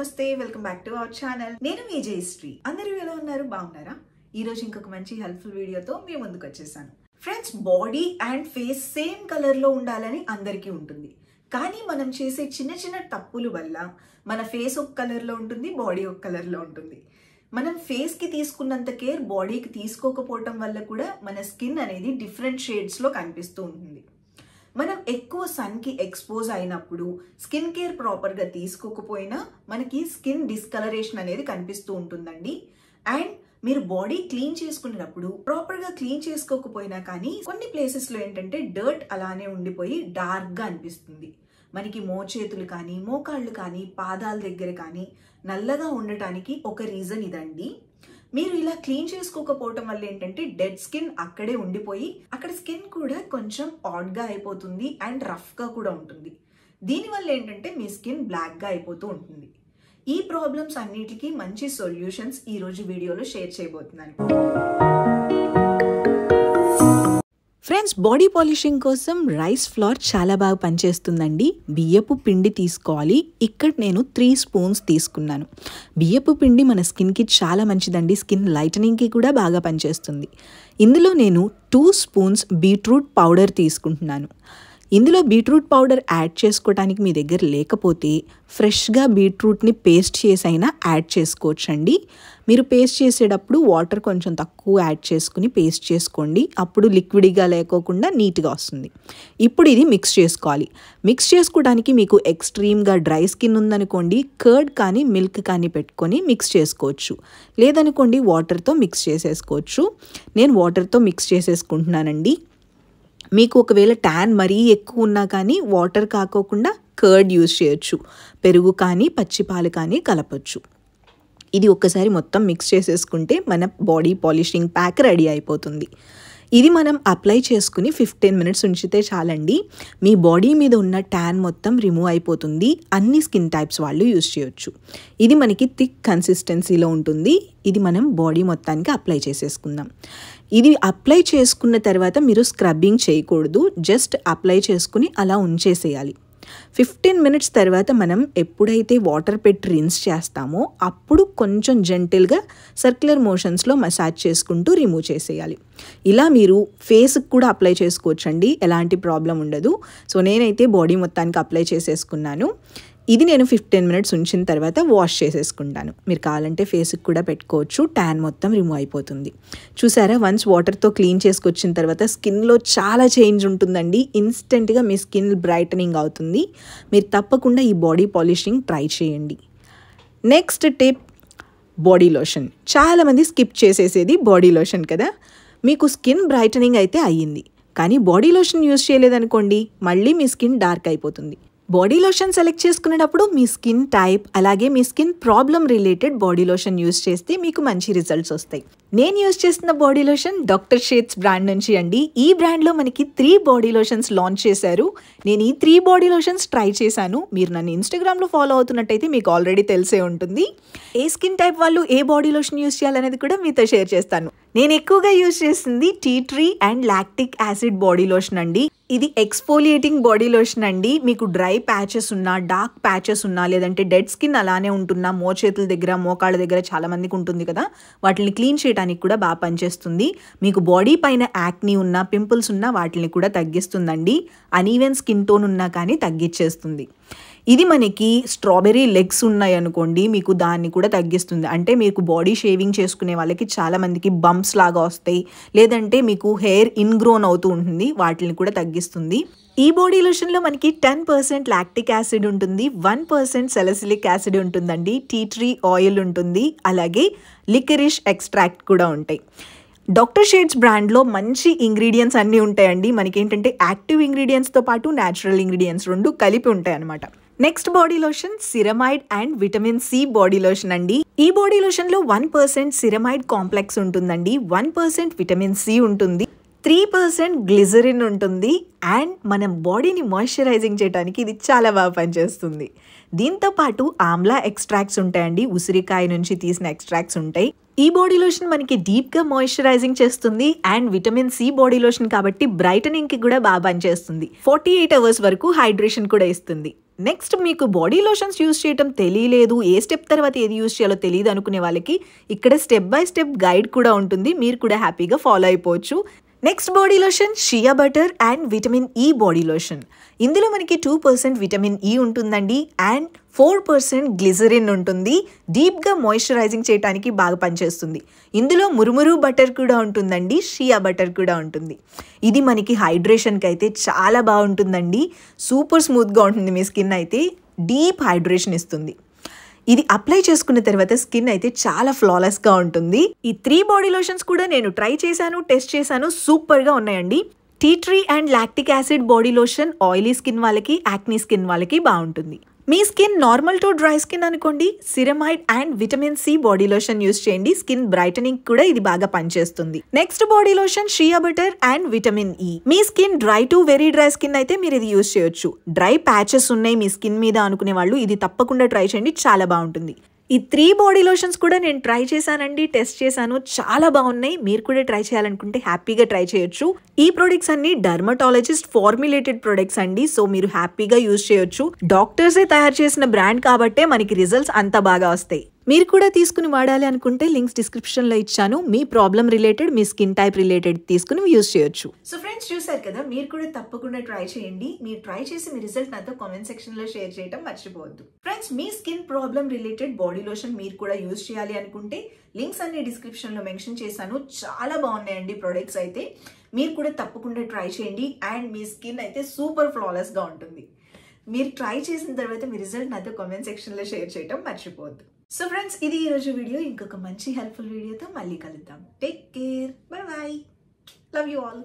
నమస్తే welcome back to our channel నేను మీ జయశ్రీ అందరూ ఎలా ఉన్నారు బాగున్నారా ఈ రోజు ఇంకొక మంచి హెల్ప్ఫుల్ వీడియోతో మీ ముందుకు వచ్చేసాను friends body and face same కలర్లో ఉండాలని అందరికీ ఉంటుంది కానీ మనం చేసే చిన్న చిన్న తప్పుల వల్ల మన ఫేస్ ఒక కలర్లో ఉంటుంది బాడీ ఒక కలర్లో ఉంటుంది మనం ఫేస్ కి తీసుకున్నంత కేర్ బాడీకి తీసుకోకపోవటం వల్ల కూడా మన స్కిన్ అనేది డిఫరెంట్ షేడ్స్లో కనిపిస్తూ ఉంటుంది మనం ఎక్కువ సన్కి ఎక్స్పోజ్ అయినప్పుడు స్కిన్ కేర్ ప్రాపర్గా తీసుకోకపోయినా మనకి స్కిన్ డిస్కలరేషన్ అనేది కనిపిస్తూ ఉంటుందండి అండ్ మీరు బాడీ క్లీన్ చేసుకునేటప్పుడు ప్రాపర్గా క్లీన్ చేసుకోకపోయినా కానీ కొన్ని ప్లేసెస్లో ఏంటంటే డర్ట్ అలానే ఉండిపోయి డార్క్గా అనిపిస్తుంది మనకి మోచేతులు కానీ మోకాళ్ళు కానీ పాదాల దగ్గర కానీ నల్లగా ఉండటానికి ఒక రీజన్ ఇదండి మీరు ఇలా క్లీన్ చేసుకోకపోవటం వల్ల ఏంటంటే డెడ్ స్కిన్ అక్కడే ఉండిపోయి అక్కడ స్కిన్ కూడా కొంచెం ఆడ్గా అయిపోతుంది అండ్ రఫ్గా కూడా ఉంటుంది దీనివల్ల ఏంటంటే మీ స్కిన్ బ్లాక్గా అయిపోతూ ఉంటుంది ఈ ప్రాబ్లమ్స్ అన్నిటికీ మంచి సొల్యూషన్స్ ఈరోజు వీడియోలో షేర్ చేయబోతున్నాను ఫ్రెండ్స్ బాడీ పాలిషింగ్ కోసం రైస్ ఫ్లోర్ చాలా బాగా పనిచేస్తుందండి బియ్యపు పిండి తీసుకోవాలి ఇక్కడ నేను త్రీ స్పూన్స్ తీసుకున్నాను బియ్యపు పిండి మన స్కిన్కి చాలా మంచిదండి స్కిన్ లైటనింగ్కి కూడా బాగా పనిచేస్తుంది ఇందులో నేను టూ స్పూన్స్ బీట్రూట్ పౌడర్ తీసుకుంటున్నాను ఇందులో బీట్రూట్ పౌడర్ యాడ్ చేసుకోవడానికి మీ దగ్గర లేకపోతే ఫ్రెష్గా బీట్రూట్ని పేస్ట్ చేసి అయినా యాడ్ చేసుకోవచ్చండి మీరు పేస్ట్ చేసేటప్పుడు వాటర్ కొంచెం తక్కువ యాడ్ చేసుకుని పేస్ట్ చేసుకోండి అప్పుడు లిక్విడ్గా లేకోకుండా నీట్గా వస్తుంది ఇప్పుడు ఇది మిక్స్ చేసుకోవాలి మిక్స్ చేసుకోవడానికి మీకు ఎక్స్ట్రీమ్గా డ్రై స్కిన్ ఉందనుకోండి కర్డ్ కానీ మిల్క్ కానీ పెట్టుకొని మిక్స్ చేసుకోవచ్చు లేదనుకోండి వాటర్తో మిక్స్ చేసేసుకోవచ్చు నేను వాటర్తో మిక్స్ చేసేసుకుంటున్నానండి మీకు ఒకవేళ ట్యాన్ మరీ ఎక్కువ ఉన్నా కానీ వాటర్ కాకోకుండా కర్డ్ యూజ్ చేయొచ్చు పెరుగు కానీ పచ్చిపాలు కానీ కలపచ్చు ఇది ఒక్కసారి మొత్తం మిక్స్ చేసేసుకుంటే మన బాడీ పాలిషింగ్ ప్యాక్ రెడీ అయిపోతుంది ఇది మనం అప్లై చేసుకుని ఫిఫ్టీన్ మినిట్స్ ఉంచితే చాలండి మీ బాడీ మీద ఉన్న ట్యాన్ మొత్తం రిమూవ్ అయిపోతుంది అన్ని స్కిన్ టైప్స్ వాళ్ళు యూజ్ చేయొచ్చు ఇది మనకి థిక్ కన్సిస్టెన్సీలో ఉంటుంది ఇది మనం బాడీ మొత్తానికి అప్లై చేసేసుకుందాం ఇది అప్లై చేసుకున్న తర్వాత మీరు స్క్రబ్బింగ్ చేయకూడదు జస్ట్ అప్లై చేసుకుని అలా ఉంచేసేయాలి ఫిఫ్టీన్ మినిట్స్ తర్వాత మనం ఎప్పుడైతే వాటర్ పెట్టి రిన్స్ చేస్తామో అప్పుడు కొంచెం జెంటిల్గా సర్క్యులర్ మోషన్స్లో మసాజ్ చేసుకుంటూ రిమూవ్ చేసేయాలి ఇలా మీరు ఫేస్కి కూడా అప్లై చేసుకోవచ్చండి ఎలాంటి ప్రాబ్లం ఉండదు సో నేనైతే బాడీ మొత్తానికి అప్లై చేసేసుకున్నాను ఇది నేను ఫిఫ్టీన్ మినిట్స్ ఉంచిన తర్వాత వాష్ చేసేసుకుంటాను మీరు కావాలంటే ఫేస్కి కూడా పెట్టుకోవచ్చు ట్యాన్ మొత్తం రిమూవ్ అయిపోతుంది చూసారా వన్స్ వాటర్తో క్లీన్ చేసుకొచ్చిన తర్వాత స్కిన్లో చాలా చేంజ్ ఉంటుందండి ఇన్స్టెంట్గా మీ స్కిన్ బ్రైటనింగ్ అవుతుంది మీరు తప్పకుండా ఈ బాడీ పాలిషింగ్ ట్రై చేయండి నెక్స్ట్ టిప్ బాడీ లోషన్ చాలామంది స్కిప్ చేసేసేది బాడీ లోషన్ కదా మీకు స్కిన్ బ్రైటనింగ్ అయితే అయ్యింది కానీ బాడీ లోషన్ యూజ్ చేయలేదనుకోండి మళ్ళీ మీ స్కిన్ డార్క్ అయిపోతుంది బాడీ లోషన్ సెలెక్ట్ చేసుకునేటప్పుడు మీ స్కిన్ టైప్ అలాగే మీ skin problem related body lotion use చేస్తే మీకు మంచి రిజల్ట్స్ వస్తాయి నేను యూజ్ చేస్తున్న body lotion doctor Sheth's brand నుంచి అండి ఈ బ్రాండ్లో మనకి త్రీ బాడీ లోషన్స్ లాంచ్ చేశారు నేను ఈ త్రీ బాడీ లోషన్స్ ట్రై చేశాను మీరు నన్ను ఇన్స్టాగ్రామ్లో ఫాలో అవుతున్నట్టయితే మీకు ఆల్రెడీ తెలిసే ఉంటుంది ఏ స్కిన్ టైప్ వాళ్ళు ఏ బాడీ లోషన్ యూజ్ చేయాలనేది కూడా మీతో షేర్ చేస్తాను నేను ఎక్కువగా యూజ్ చేసింది tea tree and lactic acid body lotion అండి ఇది ఎక్స్పోలియేటింగ్ బాడీ లోషన్ అండి మీకు డ్రై ప్యాచెస్ ఉన్నా డార్క్ ప్యాచెస్ ఉన్నా లేదంటే డెడ్ స్కిన్ అలానే ఉంటున్నా మోచేతుల దగ్గర మోకాళ్ళ దగ్గర చాలా మందికి ఉంటుంది కదా వాటిని క్లీన్ చేయడానికి తగ్గించడానికి కూడా బాగా పనిచేస్తుంది మీకు బాడీ పైన యాక్ని ఉన్న పింపుల్స్ ఉన్న వాటిని కూడా తగ్గిస్తుందండి అనీవెన్ స్కిన్ టోన్ ఉన్నా కానీ తగ్గించేస్తుంది ఇది మనకి స్ట్రాబెర్రీ లెగ్స్ ఉన్నాయి అనుకోండి మీకు దాన్ని కూడా తగ్గిస్తుంది అంటే మీకు బాడీ షేవింగ్ చేసుకునే వాళ్ళకి చాలామందికి బంప్స్ లాగా వస్తాయి లేదంటే మీకు హెయిర్ ఇన్గ్రోన్ అవుతూ ఉంటుంది వాటిని కూడా తగ్గిస్తుంది ఈ బాడీ లోషన్లో మనకి టెన్ పర్సెంట్ లాక్టిక్ యాసిడ్ ఉంటుంది వన్ పర్సెంట్ సెలసిలిక్ యాసిడ్ ఉంటుందండి టీ ట్రీ ఆయిల్ ఉంటుంది అలాగే లికరిష్ ఎక్స్ట్రాక్ట్ కూడా ఉంటాయి డాక్టర్ షేడ్స్ బ్రాండ్లో మంచి ఇంగ్రీడియంట్స్ అన్నీ ఉంటాయండి మనకి ఏంటంటే యాక్టివ్ ఇంగ్రీడియంట్స్తో పాటు న్యాచురల్ ఇంగ్రీడియంట్స్ రెండు కలిపి ఉంటాయి అన్నమాట next body lotion ceramide and vitamin C body lotion అండి ఈ బాడీ లోషన్లో వన్ పర్సెంట్ సిరమైడ్ కాంప్లెక్స్ ఉంటుందండి వన్ పర్సెంట్ విటమిన్ సి ఉంటుంది త్రీ పర్సెంట్ గ్లిజరిన్ ఉంటుంది అండ్ మనం బాడీని మాయిశ్చరైజింగ్ చేయడానికి ఇది చాలా బాగా పనిచేస్తుంది దీంతోపాటు ఆమ్లా ఎక్స్ట్రాక్ట్స్ ఉంటాయండి ఉసిరికాయ నుంచి తీసిన ఎక్స్ట్రాక్ట్స్ ఉంటాయి ఈ బాడీ లోషన్ మనకి డీప్గా మాయిశ్చరైజింగ్ చేస్తుంది and vitamin C body lotion కాబట్టి బ్రైటనింగ్కి కూడా బాగా పనిచేస్తుంది ఫార్టీ ఎయిట్ అవర్స్ వరకు హైడ్రేషన్ కూడా ఇస్తుంది నెక్స్ట్ మీకు బాడీ లోషన్స్ యూజ్ చేయడం తెలియలేదు ఏ స్టెప్ తర్వాత ఏది యూజ్ చేయాలో తెలియదు అనుకునే వాళ్ళకి ఇక్కడ స్టెప్ బై స్టెప్ గైడ్ కూడా ఉంటుంది మీరు కూడా హ్యాపీగా ఫాలో అయిపోవచ్చు next body lotion shea butter and vitamin E body lotion ఇందులో మనకి టూ పర్సెంట్ విటమిన్ ఈ ఉంటుందండి అండ్ ఫోర్ పర్సెంట్ గ్లిజరిన్ ఉంటుంది డీప్గా మాయిశ్చరైజింగ్ చేయడానికి బాగా పనిచేస్తుంది ఇందులో మురుమురు బటర్ కూడా ఉంటుందండి షియా బటర్ కూడా ఉంటుంది ఇది మనకి హైడ్రేషన్కి అయితే చాలా బాగుంటుందండి సూపర్ స్మూత్గా ఉంటుంది మీ స్కిన్ అయితే డీప్ హైడ్రేషన్ ఇస్తుంది ఇది అప్లై చేసుకున్న తర్వాత స్కిన్ అయితే చాలా గా ఉంటుంది ఈ త్రీ బాడీ లోషన్స్ కూడా నేను ట్రై చేశాను టెస్ట్ చేశాను సూపర్ గా ఉన్నాయండి tea tree and lactic acid body lotion oily skin వాళ్ళకి యాక్నీ స్కిన్ వాళ్ళకి బాగుంటుంది మీ skin normal to dry skin అనుకోండి ceramide and vitamin C body lotion use చేయండి స్కిన్ బ్రైటనింగ్ కూడా ఇది బాగా పనిచేస్తుంది next body lotion shea butter and vitamin E మీ skin dry to very dry skin అయితే మీరు ఇది యూస్ చేయొచ్చు డ్రై ప్యాచెస్ ఉన్నాయి మీ స్కిన్ మీద అనుకునే వాళ్ళు ఇది తప్పకుండా ట్రై చేయండి చాలా బాగుంటుంది ఈ త్రీ బాడీ లోషన్స్ కూడా నేను ట్రై చేశానండి టెస్ట్ చేశాను చాలా బాగున్నాయి మీరు కూడా ట్రై చేయాలనుకుంటే హ్యాపీగా ట్రై చేయొచ్చు ఈ ప్రొడక్ట్స్ అన్ని డర్మటాలజిస్ట్ ఫార్ములేటెడ్ ప్రొడక్ట్స్ అండి సో మీరు హ్యాపీగా యూజ్ చేయొచ్చు డాక్టర్సే తయారు చేసిన బ్రాండ్ కాబట్టే మనకి రిజల్ట్స్ అంత బాగా వస్తాయి మీరు కూడా తీసుకుని వాడాలి అనుకుంటే లింక్స్ డిస్క్రిప్షన్లో ఇచ్చాను మీ ప్రాబ్లం రిలేటెడ్ మీ స్కిన్ టైప్ రిలేటెడ్ తీసుకుని యూజ్ చేయొచ్చు సో ఫ్రెండ్స్ చూసారు కదా మీరు కూడా తప్పకుండా ట్రై చేయండి మీరు ట్రై చేసి మీ రిజల్ట్ నాతో కామెంట్ సెక్షన్లో షేర్ చేయడం మర్చిపోవద్దు ఫ్రెండ్స్ మీ skin problem related body lotion మీరు కూడా యూజ్ చేయాలి అనుకుంటే లింక్స్ అన్ని డిస్క్రిప్షన్లో మెన్షన్ చేశాను చాలా బాగున్నాయండి ప్రొడక్ట్స్ అయితే మీరు కూడా తప్పకుండా ట్రై చేయండి అండ్ మీ స్కిన్ అయితే సూపర్ ఫ్లాలెస్గా ఉంటుంది మీరు ట్రై చేసిన తర్వాత మీ రిజల్ట్ నాతో కామెంట్ సెక్షన్లో షేర్ చేయడం మర్చిపోవద్దు సో ఫ్రెండ్స్ ఇది ఈరోజు వీడియో ఇంకొక మంచి హెల్ప్ఫుల్ వీడియోతో మళ్ళీ కలుద్దాం take care bye bye love you all